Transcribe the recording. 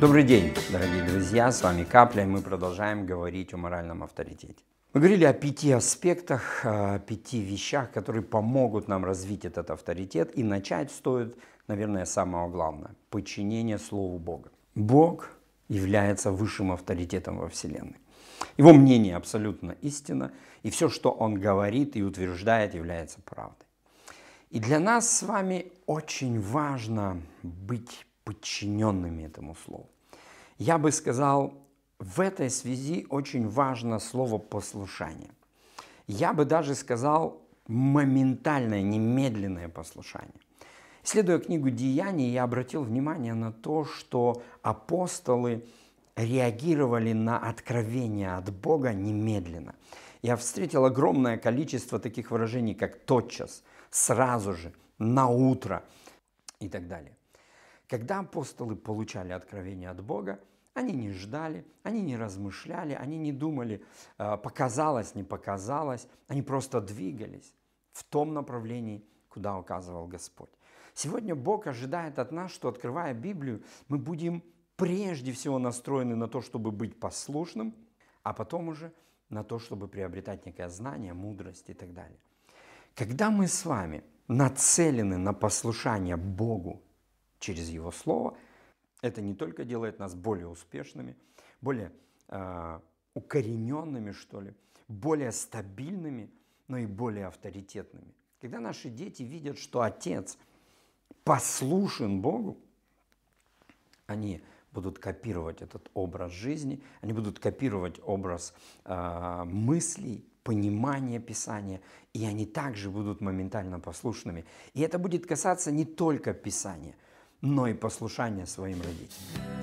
Добрый день, дорогие друзья, с вами Капля, и мы продолжаем говорить о моральном авторитете. Мы говорили о пяти аспектах, о пяти вещах, которые помогут нам развить этот авторитет, и начать стоит, наверное, самого главного – подчинение Слову Бога. Бог является высшим авторитетом во Вселенной. Его мнение абсолютно истинно, и все, что он говорит и утверждает, является правдой. И для нас с вами очень важно быть подчиненными этому слову. Я бы сказал, в этой связи очень важно слово послушание. Я бы даже сказал моментальное, немедленное послушание. Следуя книгу «Деяний», я обратил внимание на то, что апостолы реагировали на откровение от Бога немедленно. Я встретил огромное количество таких выражений, как «тотчас», «сразу же», «на утро» и так далее. Когда апостолы получали откровение от Бога, они не ждали, они не размышляли, они не думали, а, показалось, не показалось, они просто двигались в том направлении, куда указывал Господь. Сегодня Бог ожидает от нас, что открывая Библию, мы будем прежде всего настроены на то, чтобы быть послушным, а потом уже на то, чтобы приобретать некое знание, мудрость и так далее. Когда мы с вами нацелены на послушание Богу через Его Слово. Это не только делает нас более успешными, более э, укорененными, что ли, более стабильными, но и более авторитетными. Когда наши дети видят, что отец послушен Богу, они будут копировать этот образ жизни, они будут копировать образ э, мыслей, понимания Писания, и они также будут моментально послушными. И это будет касаться не только Писания – но и послушание своим родителям.